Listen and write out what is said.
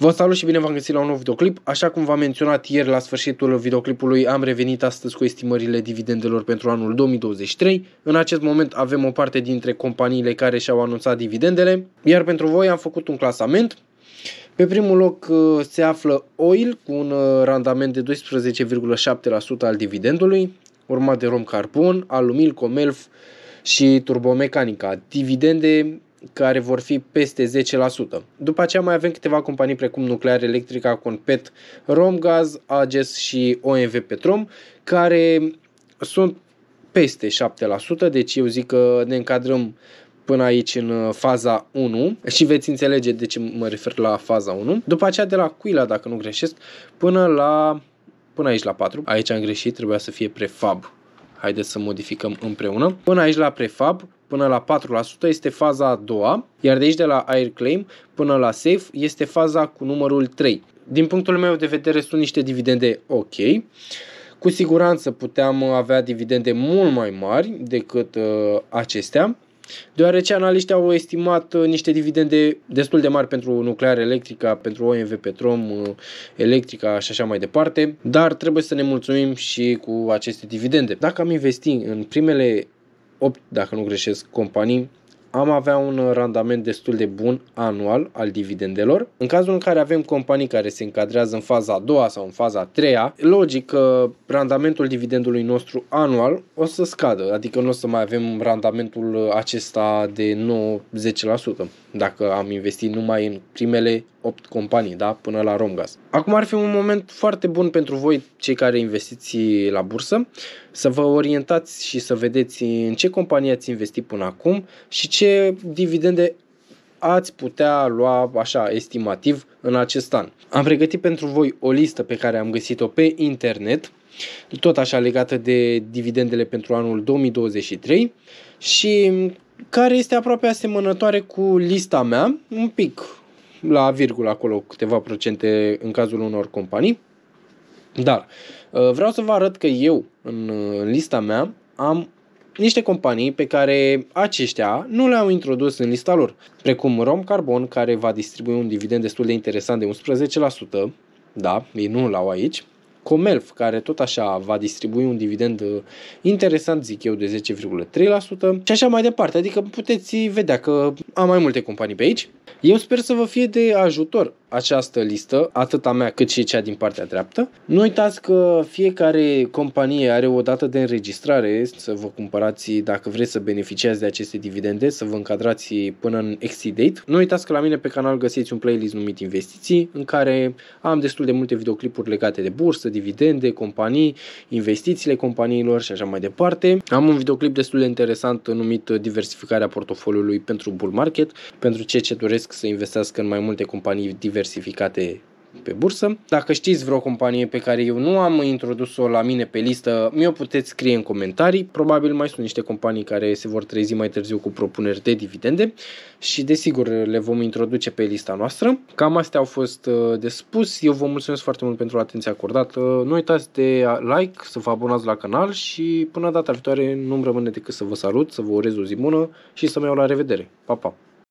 Vă salut și bine v-am găsit la un nou videoclip. Așa cum v-am menționat ieri la sfârșitul videoclipului, am revenit astăzi cu estimările dividendelor pentru anul 2023. În acest moment avem o parte dintre companiile care și-au anunțat dividendele, iar pentru voi am făcut un clasament. Pe primul loc uh, se află Oil cu un uh, randament de 12,7% al dividendului, urmat de Romcarbon, Alumil, Comelf și Turbomecanica. Dividende care vor fi peste 10%. După aceea mai avem câteva companii precum Nuclear Electrica, Conpet, Romgaz, Ages și OMV Petrom, care sunt peste 7%, deci eu zic că ne încadrăm până aici în uh, faza 1 și veți înțelege de ce mă refer la faza 1. După aceea de la Cuila, dacă nu greșesc, până la până aici la 4. Aici am greșit, trebuia să fie prefab Haideți să modificăm împreună. Până aici la prefab, până la 4% este faza a doua, iar de aici de la air claim până la safe este faza cu numărul 3. Din punctul meu de vedere sunt niște dividende ok. Cu siguranță puteam avea dividende mult mai mari decât uh, acestea, deoarece analiștii au estimat uh, niște dividende destul de mari pentru nuclear electrica, pentru OMV Petrom, uh, electrica și așa mai departe, dar trebuie să ne mulțumim și cu aceste dividende. Dacă am investit în primele 8, dacă nu greșesc, companii, am avea un randament destul de bun anual al dividendelor. În cazul în care avem companii care se încadrează în faza a doua sau în faza a treia, logic că randamentul dividendului nostru anual o să scadă, adică nu o să mai avem randamentul acesta de 9-10% dacă am investit numai în primele 8 companii, da, până la Romgas. Acum ar fi un moment foarte bun pentru voi, cei care investiți la bursă, să vă orientați și să vedeți în ce companii ați investit până acum și ce dividende ați putea lua așa estimativ în acest an. Am pregătit pentru voi o listă pe care am găsit-o pe internet, tot așa legată de dividendele pentru anul 2023 și care este aproape asemănătoare cu lista mea, un pic la virgulă acolo câteva procente în cazul unor companii. Dar uh, vreau să vă arăt că eu în uh, lista mea am niște companii pe care aceștia nu le-au introdus în lista lor, precum Carbon care va distribui un dividend destul de interesant de 11%, da, ei nu l-au aici, Comelf, care tot așa va distribui un dividend uh, interesant, zic eu, de 10,3% și așa mai departe. Adică puteți vedea că am mai multe companii pe aici. Eu sper să vă fie de ajutor această listă, atât a mea cât și cea din partea dreaptă. Nu uitați că fiecare companie are o dată de înregistrare să vă cumpărați dacă vreți să beneficiați de aceste dividende, să vă încadrați până în exit date. Nu uitați că la mine pe canal găsiți un playlist numit Investiții în care am destul de multe videoclipuri legate de bursă, dividende, companii, investițiile companiilor și așa mai departe. Am un videoclip destul de interesant numit Diversificarea portofoliului pentru bull market, pentru cei ce doresc să investească în mai multe companii diversificate pe bursă. Dacă știți vreo companie pe care eu nu am introdus-o la mine pe listă, mi-o puteți scrie în comentarii. Probabil mai sunt niște companii care se vor trezi mai târziu cu propuneri de dividende și desigur le vom introduce pe lista noastră. Cam astea au fost uh, de spus. Eu vă mulțumesc foarte mult pentru atenția acordată. Nu uitați de like, să vă abonați la canal și până data viitoare nu-mi rămâne decât să vă salut, să vă urez o zi bună și să mă iau la revedere. Pa, pa!